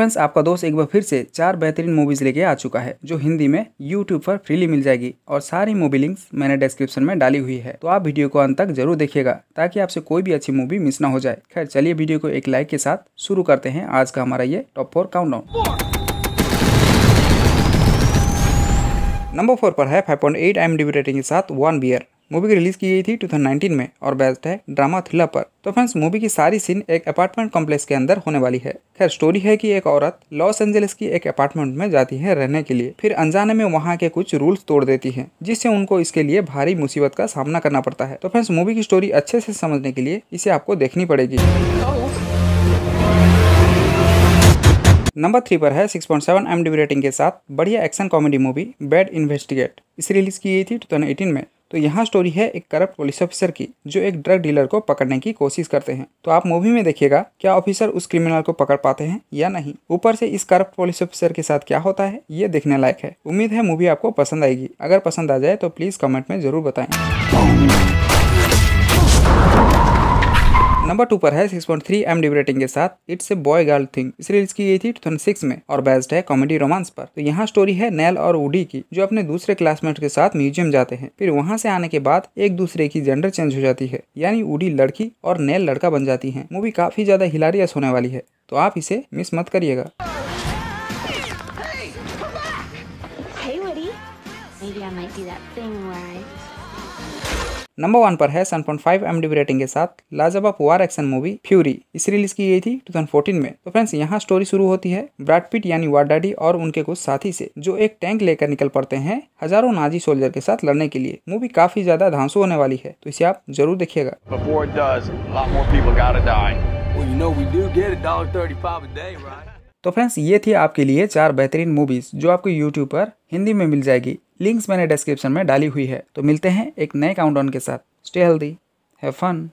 friends आपका दोस्त एक बार फिर से चार बेहतरीन मूवीज़ लेके आ चुका है जो हिंदी में यूट्यूब पर फ्रीली मिल जाएगी और सारी मूवी लिंक्स मैंने डिस्क्रिप्शन में डाली हुई है तो आप वीडियो को अंत तक जरूर देखिएगा ताकि आपसे कोई भी अच्छी मूवी मिस ना हो जाए खैर चलिए वीडियो को एक लाइक के साथ शुरू करते हैं आज का हमारा ये top four count number four पर है फाइव पॉइंट एट रेटिंग के साथ वन बियर मूवी की रिलीज़ की गई थी 2019 में और बेस्ड है ड्रामा थ्रिलर पर तो फ्रेंड्स मूवी की सारी सीन एक अपार्टमेंट कॉम्प्लेक्स के अंदर होने वाली है खैर स्टोरी है कि एक औरत लॉस एंजलिस की एक अपार्टमेंट में जाती है रहने के लिए फिर अनजाने में वहाँ के कुछ रूल्स तोड़ देती है जिससे उनको इसके लिए भारी मुसीबत का सामना करना पड़ता है तो फ्रेंड्स मूवी की स्टोरी अच्छे से समझने के लिए इसे आपको देखनी पड़ेगी नंबर थ्री पर है 6.7 पॉइंट रेटिंग के साथ बढ़िया action comedy movie bad investigate इसे रिलीज की गई थी 2018 में तो यहाँ स्टोरी है एक करप्ट पुलिस ऑफिसर की जो एक ड्रग डीलर को पकड़ने की कोशिश करते हैं तो आप मूवी में देखिएगा क्या ऑफिसर उस क्रिमिनल को पकड़ पाते हैं या नहीं ऊपर से इस करप्ट पुलिस ऑफिसर के साथ क्या होता है ये देखने लायक है उम्मीद है मूवी आपको पसंद आएगी अगर पसंद आ जाए तो प्लीज कमेंट में जरूर बताए नंबर टू पर है six point three M D rating के साथ it's a boy girl thing इस रिलीज की गई थी टू सिक्स में और बेस्ट है कॉमेडी रोमांस पर तो यहाँ स्टोरी है नेल और उडी की जो अपने दूसरे क्लासमेट के साथ म्यूजियम जाते हैं फिर वहाँ से आने के बाद एक दूसरे की जेंडर चेंज हो जाती है यानी उडी लड़की और नेल लड़का बन जाती है मूवी काफी ज्यादा हिलारियस होने वाली है तो आप इसे मिस मत करिएगा Maybe I might do that thing where I number one पर है seven point five M rating के साथ लाजवाब वार एक्शन मूवी फ्यूरी इस रिलीज की गई थी 2014 में तो फ्रेंड्स यहाँ स्टोरी शुरू होती है ब्राडपिट यानी वार वाडाडी और उनके कुछ साथी से जो एक टैंक लेकर निकल पड़ते हैं हजारों नाजी सोल्जर के साथ लड़ने के लिए मूवी काफी ज्यादा धांसू होने वाली है तो इसे आप जरूर देखिएगा तो फ्रेंड्स ये थी आपके लिए चार बेहतरीन मूवीज़ जो आपको यूट्यूब पर हिंदी में मिल जाएगी लिंक्स मैंने डिस्क्रिप्शन में डाली हुई है तो मिलते हैं एक नए काउंट के साथ स्टे हेल्दी हैव फन